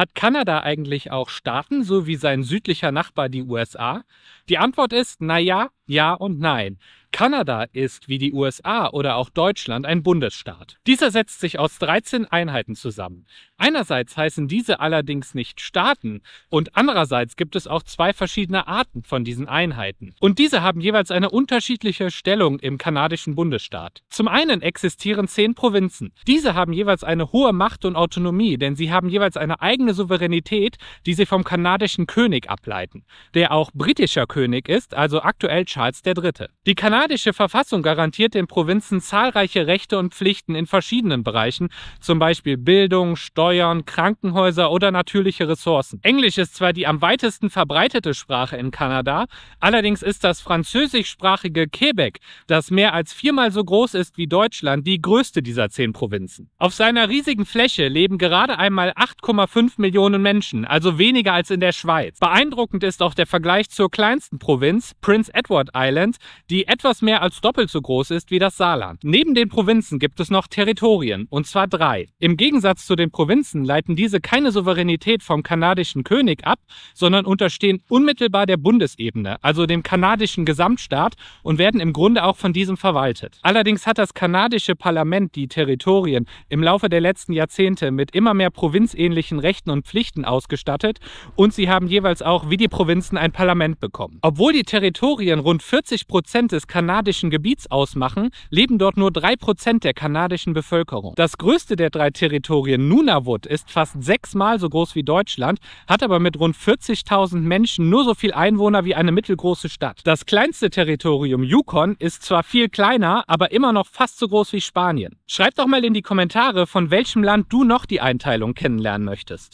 Hat Kanada eigentlich auch Staaten, so wie sein südlicher Nachbar die USA? Die Antwort ist, na ja, ja und nein. Kanada ist wie die USA oder auch Deutschland ein Bundesstaat. Dieser setzt sich aus 13 Einheiten zusammen. Einerseits heißen diese allerdings nicht Staaten und andererseits gibt es auch zwei verschiedene Arten von diesen Einheiten. Und diese haben jeweils eine unterschiedliche Stellung im kanadischen Bundesstaat. Zum einen existieren zehn Provinzen. Diese haben jeweils eine hohe Macht und Autonomie, denn sie haben jeweils eine eigene Souveränität, die sie vom kanadischen König ableiten, der auch britischer König ist, also aktuell Charles III. Die Kanadier kanadische Verfassung garantiert den Provinzen zahlreiche Rechte und Pflichten in verschiedenen Bereichen, zum Beispiel Bildung, Steuern, Krankenhäuser oder natürliche Ressourcen. Englisch ist zwar die am weitesten verbreitete Sprache in Kanada, allerdings ist das französischsprachige Quebec, das mehr als viermal so groß ist wie Deutschland, die größte dieser zehn Provinzen. Auf seiner riesigen Fläche leben gerade einmal 8,5 Millionen Menschen, also weniger als in der Schweiz. Beeindruckend ist auch der Vergleich zur kleinsten Provinz, Prince Edward Island, die etwa etwas mehr als doppelt so groß ist wie das Saarland. Neben den Provinzen gibt es noch Territorien, und zwar drei. Im Gegensatz zu den Provinzen leiten diese keine Souveränität vom kanadischen König ab, sondern unterstehen unmittelbar der Bundesebene, also dem kanadischen Gesamtstaat, und werden im Grunde auch von diesem verwaltet. Allerdings hat das kanadische Parlament die Territorien im Laufe der letzten Jahrzehnte mit immer mehr provinzähnlichen Rechten und Pflichten ausgestattet und sie haben jeweils auch wie die Provinzen ein Parlament bekommen. Obwohl die Territorien rund 40 Prozent des kanadischen kanadischen Gebiets ausmachen, leben dort nur 3% der kanadischen Bevölkerung. Das größte der drei Territorien, Nunavut, ist fast sechsmal so groß wie Deutschland, hat aber mit rund 40.000 Menschen nur so viel Einwohner wie eine mittelgroße Stadt. Das kleinste Territorium, Yukon, ist zwar viel kleiner, aber immer noch fast so groß wie Spanien. Schreib doch mal in die Kommentare, von welchem Land du noch die Einteilung kennenlernen möchtest.